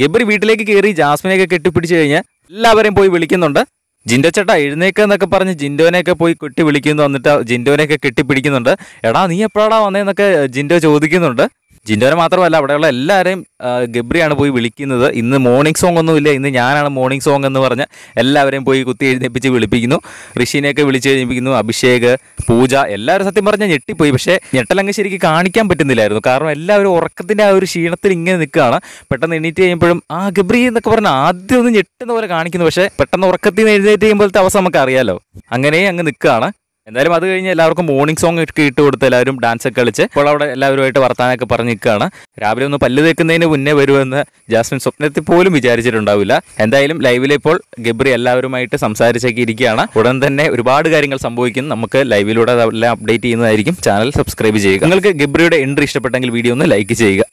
ഗബ്രി വീട്ടിലേക്ക് കയറി ജാസ്മിനെയൊക്കെ കെട്ടിപ്പിടിച്ചു കഴിഞ്ഞാൽ എല്ലാവരെയും പോയി വിളിക്കുന്നുണ്ട് ജിൻഡോ ചേട്ടാ എഴുന്നേക്കെന്നൊക്കെ പറഞ്ഞ് ജിൻഡോനെയൊക്കെ പോയി കെട്ടി വിളിക്കുന്നു എന്നിട്ട് ജിൻഡോനെയൊക്കെ കെട്ടിപ്പിടിക്കുന്നുണ്ട് എടാ നീ എപ്പോഴാടാ വന്നതെന്നൊക്കെ ജിൻഡോ ചോദിക്കുന്നുണ്ട് ജിൻഡോനെ മാത്രമല്ല അവിടെയുള്ള എല്ലാവരെയും ഗബ്രിയാണ് പോയി വിളിക്കുന്നത് ഇന്ന് മോർണിംഗ് സോങ് ഒന്നുമില്ല ഇന്ന് ഞാനാണ് മോർണിംഗ് സോങ് എന്ന് പറഞ്ഞ് എല്ലാവരെയും പോയി കുത്തി എഴുന്നേപ്പിച്ച് വിളിപ്പിക്കുന്നു ഋഷിനെയൊക്കെ വിളിച്ച് എഴുന്നേപ്പിക്കുന്നു അഭിഷേക് പൂജ എല്ലാവരും സത്യം പറഞ്ഞാൽ ഞെട്ടിപ്പോയി പക്ഷേ ഞെട്ടലങ്ങ് ശരിക്കും കാണിക്കാൻ പറ്റുന്നില്ലായിരുന്നു കാരണം എല്ലാവരും ഉറക്കത്തിൻ്റെ ആ ഒരു ക്ഷീണത്തിൽ ഇങ്ങനെ നിൽക്കുകയാണ് പെട്ടെന്ന് എണീറ്റ് കഴിയുമ്പോഴും ആ ഗബ്രി എന്നൊക്കെ പറഞ്ഞാൽ ആദ്യം ഒന്ന് ഞെട്ടുന്ന പോലെ കാണിക്കുന്നു പക്ഷേ പെട്ടെന്ന് ഉറക്കത്തിൽ നിന്ന് എഴുന്നേറ്റ് കഴിയുമ്പോഴത്തെ അവസ്ഥ നമുക്ക് അറിയാമല്ലോ അങ്ങനെ അങ്ങ് നിൽക്കുകയാണ് എന്തായാലും അത് കഴിഞ്ഞ് എല്ലാവർക്കും മോർണിംഗ് സോങ് ഒക്കെ ഇട്ട് കൊടുത്ത് എല്ലാവരും ഡാൻസ് ഒക്കെ കളിച്ച് ഇപ്പോൾ അവിടെ എല്ലാവരുമായിട്ട് വർത്താനൊക്കെ പറഞ്ഞ് നിൽക്കുകയാണ് രാവിലെ ഒന്ന് പല്ല് തേക്കുന്നതിന് മുന്നേ വരുമെന്ന് ജാസ്മിൻ സ്വപ്നത്തിൽ പോലും വിചാരിച്ചിട്ടുണ്ടാവില്ല എന്തായാലും ലൈവിൽ ഇപ്പോൾ ഗബ്രി എല്ലാവരുമായിട്ട് സംസാരിച്ചൊക്കെ ഇരിക്കുകയാണ് ഉടൻ തന്നെ ഒരുപാട് കാര്യങ്ങൾ സംഭവിക്കും നമുക്ക് ലൈവിലൂടെ എല്ലാം അപ്ഡേറ്റ് ചെയ്യുന്നതായിരിക്കും ചാനൽ സബ്സ്ക്രൈബ് ചെയ്യുക നിങ്ങൾക്ക് ഗബ്രിയുടെ എൻട്രി ഇഷ്ടപ്പെട്ടെങ്കിൽ വീഡിയോ ഒന്ന് ലൈക്ക് ചെയ്യുക